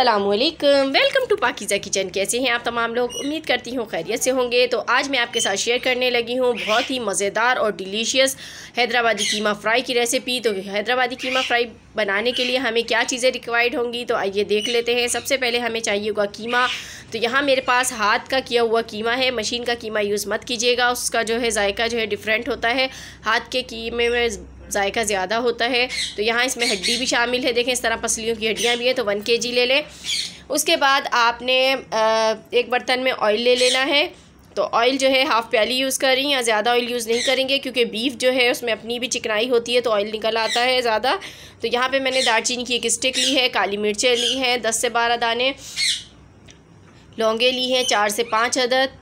अस्सलाम welcome to पाकिज़ा kitchen कैसे हैं आप तमाम लोग उम्मीद करती हूँ खैरियत से होंगे तो आज मैं आपके साथ शेयर करने लगी हूँ बहुत ही मज़ेदार और डिलीशियस हैदराबादी कीमा फ्राई की रेसिपी तो हैदराबादी कीमा फ्राई बनाने के लिए हमें क्या चीज़ें रिक्वायर्ड होंगी तो आइए देख लेते हैं सबसे पहले हमें चाहिए होगा कीमा तो यहाँ मेरे पास हाथ का किया हुआ कीमा है मशीन का कीमा यूज़ मत कीजिएगा उसका जो है जायका जो है डिफरेंट होता है हाथ के कीमे में जायका ज़्यादा होता है तो यहाँ इसमें हड्डी भी शामिल है देखें इस तरह पसलियों की हड्डियाँ भी है तो वन के ले लें उसके बाद आपने एक बर्तन में ऑयल ले लेना है तो ऑयल जो है हाफ़ प्याली यूज़ कर रही हैं या ज़्यादा ऑयल यूज़ नहीं करेंगे क्योंकि बीफ जो है उसमें अपनी भी चिकनाई होती है तो ऑयल निकल आता है ज़्यादा तो यहाँ पे मैंने दालचीनी की एक स्टिक ली है काली मिर्चें ली हैं दस से बारह दाने लौंगे ली हैं चार से पाँच अदद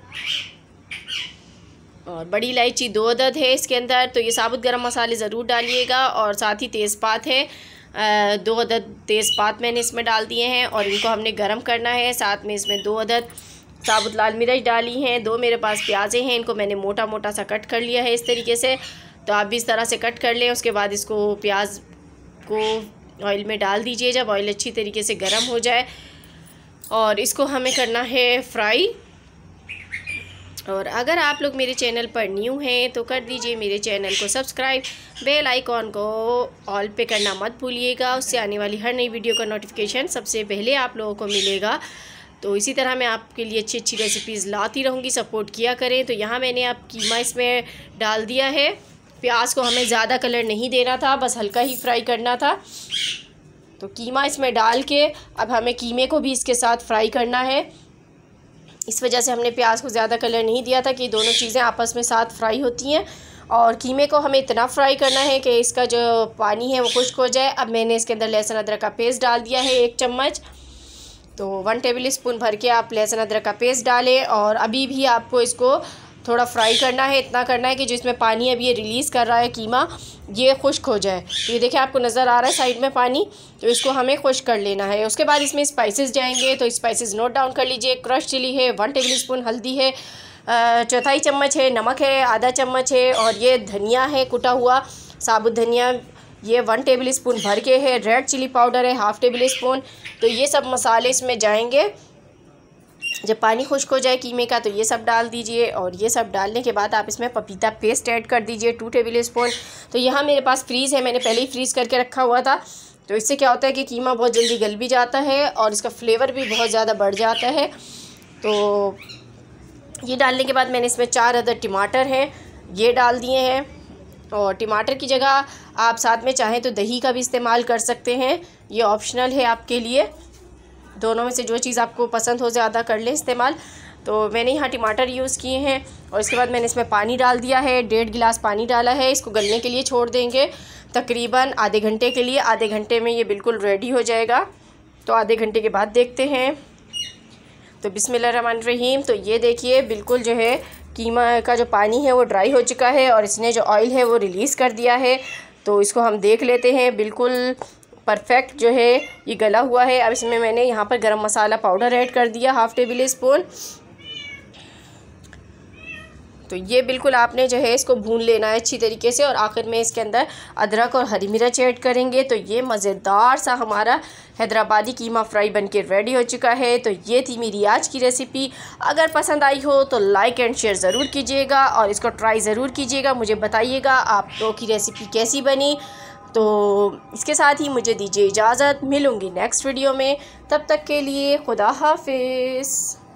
और बड़ी इलायची दो अदद है इसके अंदर तो ये साबुत गरम मसाले ज़रूर डालिएगा और साथ ही तेज़पात है दो अदद तेज़पात मैंने इसमें डाल दिए हैं और इनको हमने गर्म करना है साथ में इसमें दो अदद साबुत लाल मिर्च डाली हैं दो मेरे पास प्याज़ें हैं इनको मैंने मोटा मोटा सा कट कर लिया है इस तरीके से तो आप भी इस तरह से कट कर लें उसके बाद इसको प्याज को ऑयल में डाल दीजिए जब ऑयल अच्छी तरीके से गर्म हो जाए और इसको हमें करना है फ्राई और अगर आप लोग मेरे चैनल पर न्यू हैं तो कर दीजिए मेरे चैनल को सब्सक्राइब बेल आइकॉन को ऑल पे करना मत भूलिएगा उससे आने वाली हर नई वीडियो का नोटिफिकेशन सबसे पहले आप लोगों को मिलेगा तो इसी तरह मैं आपके लिए अच्छी अच्छी रेसिपीज़ लाती रहूँगी सपोर्ट किया करें तो यहाँ मैंने आप कीमा इसमें डाल दिया है प्याज को हमें ज़्यादा कलर नहीं देना था बस हल्का ही फ्राई करना था तो कीमा इसमें डाल के अब हमें कीमे को भी इसके साथ फ्राई करना है इस वजह से हमने प्याज को ज़्यादा कलर नहीं दिया था कि दोनों चीज़ें आपस में साथ फ्राई होती हैं और कीमे को हमें इतना फ्राई करना है कि इसका जो पानी है वो खुश्क हो जाए अब मैंने इसके अंदर लहसुन अदरक का पेस्ट डाल दिया है एक चम्मच तो वन टेबल स्पून भर के आप लहसुन अदरक का पेस्ट डालें और अभी भी आपको इसको थोड़ा फ्राई करना है इतना करना है कि जिसमें पानी अब ये रिलीज़ कर रहा है कीमा ये खुश्क हो जाए तो ये देखिए आपको नज़र आ रहा है साइड में पानी तो इसको हमें खुश कर लेना है उसके बाद इसमें स्पाइसेस जाएंगे तो स्पाइसेस नोट डाउन कर लीजिए क्रश चिली है वन टेबल स्पून हल्दी है चौथाई चम्मच है नमक है आधा चम्मच है और ये धनिया है कुटा हुआ साबुत धनिया ये वन टेबल स्पून भर के है रेड चिली पाउडर है हाफ़ टेबल स्पून तो ये सब मसाले इसमें जाएंगे जब पानी खुश्क हो जाए कीमे का तो ये सब डाल दीजिए और ये सब डालने के बाद आप इसमें पपीता पेस्ट ऐड कर दीजिए टू टेबल स्पून तो यहाँ मेरे पास फ्रीज़ है मैंने पहले ही फ्रीज़ करके रखा हुआ था तो इससे क्या होता है कि कीमा बहुत जल्दी गल भी जाता है और इसका फ्लेवर भी बहुत ज़्यादा बढ़ जाता है तो ये डालने के बाद मैंने इसमें चार अदर टमाटर हैं ये डाल दिए हैं और टमाटर की जगह आप साथ में चाहें तो दही का भी इस्तेमाल कर सकते हैं ये ऑप्शनल है आपके लिए दोनों में से जो चीज़ आपको पसंद हो ज़्यादा कर लें इस्तेमाल तो मैंने यहाँ टमाटर यूज़ किए हैं और इसके बाद मैंने इसमें पानी डाल दिया है डेढ़ गिलास पानी डाला है इसको गलने के लिए छोड़ देंगे तकरीबन आधे घंटे के लिए आधे घंटे में ये बिल्कुल रेडी हो जाएगा तो आधे घंटे के बाद देखते हैं तो रहीम तो ये देखिए बिल्कुल जो है कीमा का जो पानी है वो ड्राई हो चुका है और इसने जो ऑयल है वो रिलीज़ कर दिया है तो इसको हम देख लेते हैं बिल्कुल परफेक्ट जो है ये गला हुआ है अब इसमें मैंने यहाँ पर गरम मसाला पाउडर ऐड कर दिया हाफ़ टेबल स्पून तो ये बिल्कुल आपने जो है इसको भून लेना है अच्छी तरीके से और आखिर में इसके अंदर अदरक और हरी मिर्च ऐड करेंगे तो ये मज़ेदार सा हमारा हैदराबादी कीमा फ्राई बनके रेडी हो चुका है तो ये थी मेरी आज की रेसिपी अगर पसंद आई हो तो लाइक एंड शेयर ज़रूर कीजिएगा और इसको ट्राई ज़रूर कीजिएगा मुझे बताइएगा आप लोगों की रेसिपी कैसी बनी तो इसके साथ ही मुझे दीजिए इजाज़त मिलूँगी नेक्स्ट वीडियो में तब तक के लिए खुदा हाफिज़